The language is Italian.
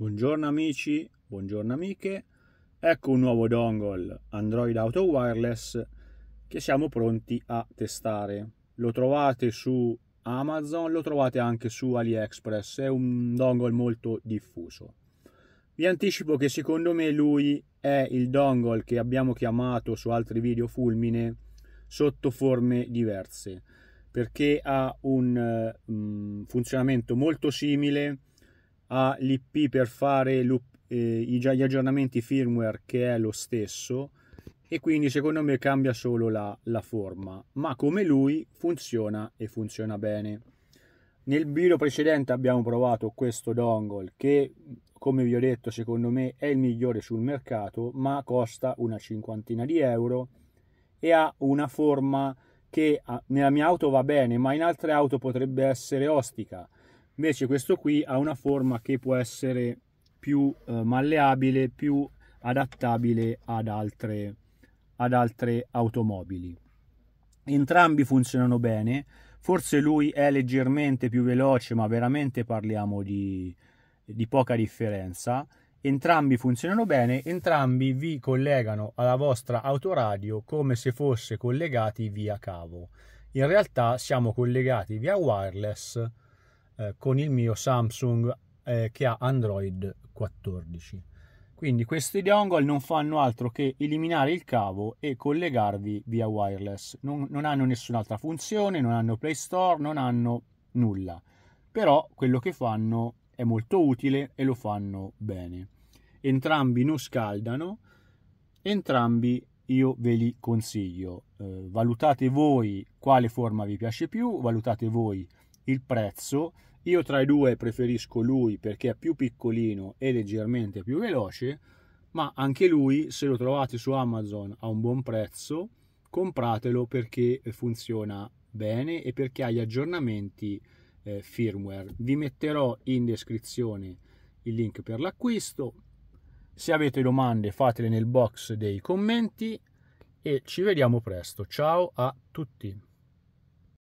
Buongiorno amici, buongiorno amiche, ecco un nuovo dongle Android Auto Wireless che siamo pronti a testare. Lo trovate su Amazon, lo trovate anche su AliExpress, è un dongle molto diffuso. Vi anticipo che secondo me lui è il dongle che abbiamo chiamato su altri video fulmine sotto forme diverse perché ha un eh, mm, funzionamento molto simile all'IP per fare loop, eh, gli aggiornamenti firmware che è lo stesso e quindi secondo me cambia solo la, la forma, ma come lui funziona e funziona bene. Nel video precedente abbiamo provato questo dongle che come vi ho detto secondo me è il migliore sul mercato ma costa una cinquantina di euro e ha una forma che nella mia auto va bene ma in altre auto potrebbe essere ostica invece questo qui ha una forma che può essere più eh, malleabile, più adattabile ad altre, ad altre automobili. Entrambi funzionano bene, forse lui è leggermente più veloce, ma veramente parliamo di, di poca differenza. Entrambi funzionano bene, entrambi vi collegano alla vostra autoradio come se fosse collegati via cavo. In realtà siamo collegati via wireless eh, con il mio Samsung eh, che ha Android 14. Quindi questi dongle non fanno altro che eliminare il cavo e collegarvi via wireless. Non, non hanno nessun'altra funzione, non hanno Play Store, non hanno nulla. Però quello che fanno è molto utile e lo fanno bene. Entrambi non scaldano, entrambi io ve li consiglio. Eh, valutate voi quale forma vi piace più, valutate voi il prezzo io tra i due preferisco lui perché è più piccolino e leggermente più veloce, ma anche lui se lo trovate su Amazon a un buon prezzo, compratelo perché funziona bene e perché ha gli aggiornamenti eh, firmware. Vi metterò in descrizione il link per l'acquisto. Se avete domande fatele nel box dei commenti e ci vediamo presto. Ciao a tutti!